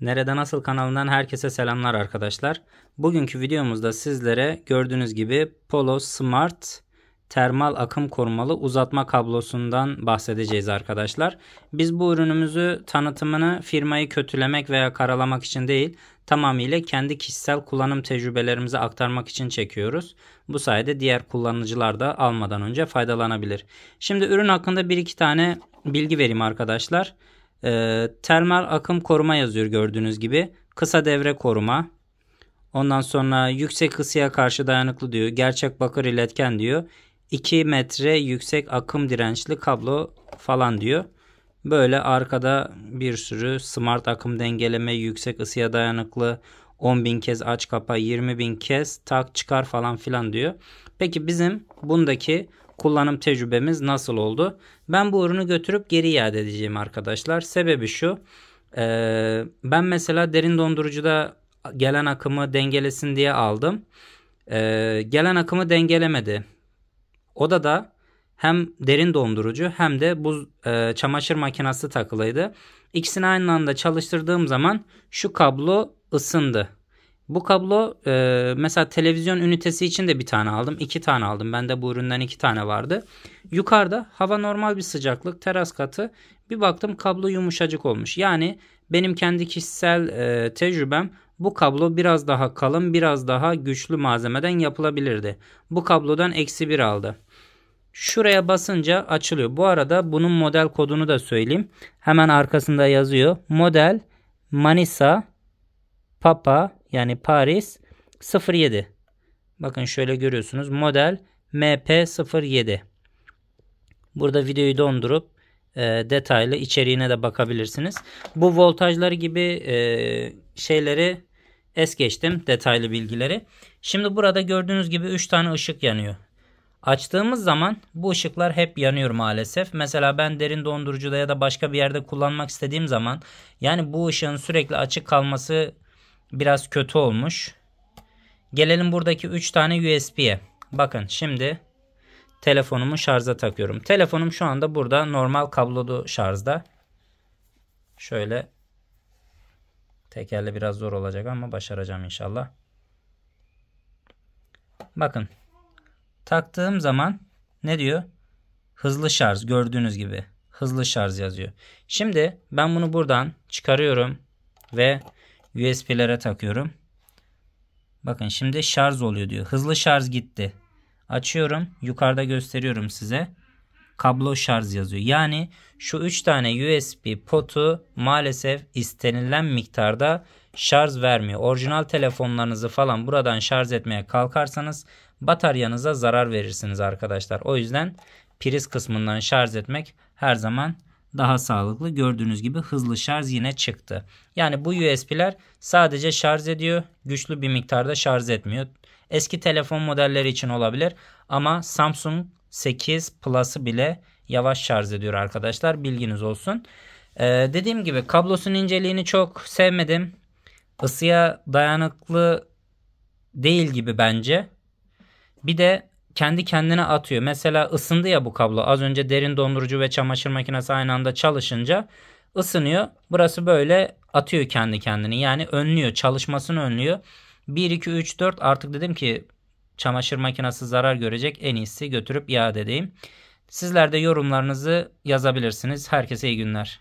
Nerede Nasıl kanalından herkese selamlar arkadaşlar. Bugünkü videomuzda sizlere gördüğünüz gibi Polo Smart termal akım korumalı uzatma kablosundan bahsedeceğiz arkadaşlar. Biz bu ürünümüzü tanıtımını firmayı kötülemek veya karalamak için değil tamamıyla kendi kişisel kullanım tecrübelerimizi aktarmak için çekiyoruz. Bu sayede diğer kullanıcılar da almadan önce faydalanabilir. Şimdi ürün hakkında bir iki tane bilgi vereyim arkadaşlar. Arkadaşlar. E, termal akım koruma yazıyor gördüğünüz gibi. Kısa devre koruma. Ondan sonra yüksek ısıya karşı dayanıklı diyor. Gerçek bakır iletken diyor. 2 metre yüksek akım dirençli kablo falan diyor. Böyle arkada bir sürü smart akım dengeleme, yüksek ısıya dayanıklı, 10.000 kez aç kapa, 20.000 kez tak çıkar falan filan diyor. Peki bizim bundaki kullanım tecrübemiz nasıl oldu? Ben bu ürünü götürüp geri iade edeceğim arkadaşlar. Sebebi şu. Ee, ben mesela derin dondurucuda gelen akımı dengelesin diye aldım. Ee, gelen akımı dengelemedi. Oda da hem derin dondurucu hem de bu e, çamaşır makinesi takılıydı. İkisini aynı anda çalıştırdığım zaman şu kablo ısındı. Bu kablo e, mesela televizyon ünitesi için de bir tane aldım. iki tane aldım. Ben de bu üründen iki tane vardı. Yukarıda hava normal bir sıcaklık teras katı. Bir baktım kablo yumuşacık olmuş. Yani benim kendi kişisel e, tecrübem bu kablo biraz daha kalın biraz daha güçlü malzemeden yapılabilirdi. Bu kablodan eksi bir aldı. Şuraya basınca açılıyor. Bu arada bunun model kodunu da söyleyeyim. Hemen arkasında yazıyor. Model Manisa Papa yani Paris 07. Bakın şöyle görüyorsunuz. Model MP07. Burada videoyu dondurup e, detaylı içeriğine de bakabilirsiniz. Bu voltajlar gibi e, şeyleri es geçtim detaylı bilgileri. Şimdi burada gördüğünüz gibi 3 tane ışık yanıyor. Açtığımız zaman bu ışıklar hep yanıyor maalesef. Mesela ben derin dondurucuda ya da başka bir yerde kullanmak istediğim zaman yani bu ışığın sürekli açık kalması biraz kötü olmuş. Gelelim buradaki 3 tane USB'ye. Bakın şimdi telefonumu şarja takıyorum. Telefonum şu anda burada normal kablolu şarjda. Şöyle tekerle biraz zor olacak ama başaracağım inşallah. Bakın taktığım zaman ne diyor? Hızlı şarj gördüğünüz gibi hızlı şarj yazıyor. Şimdi ben bunu buradan çıkarıyorum ve USB'lere takıyorum. Bakın şimdi şarj oluyor diyor. Hızlı şarj gitti. Açıyorum. Yukarıda gösteriyorum size. Kablo şarj yazıyor. Yani şu 3 tane USB potu maalesef istenilen miktarda şarj vermiyor. Orijinal telefonlarınızı falan buradan şarj etmeye kalkarsanız bataryanıza zarar verirsiniz arkadaşlar. O yüzden priz kısmından şarj etmek her zaman daha sağlıklı. Gördüğünüz gibi hızlı şarj yine çıktı. Yani bu USB'ler sadece şarj ediyor. Güçlü bir miktarda şarj etmiyor. Eski telefon modelleri için olabilir ama Samsung 8 Plus'ı bile yavaş şarj ediyor arkadaşlar. Bilginiz olsun. Ee, dediğim gibi kablosun inceliğini çok sevmedim. Isıya dayanıklı değil gibi bence. Bir de kendi kendine atıyor. Mesela ısındı ya bu kablo. Az önce derin dondurucu ve çamaşır makinesi aynı anda çalışınca ısınıyor. Burası böyle atıyor kendi kendini. Yani önlüyor, çalışmasını önlüyor. 1 2 3 4 artık dedim ki çamaşır makinesi zarar görecek. En iyisi götürüp yağ edeyim. Sizler de yorumlarınızı yazabilirsiniz. Herkese iyi günler.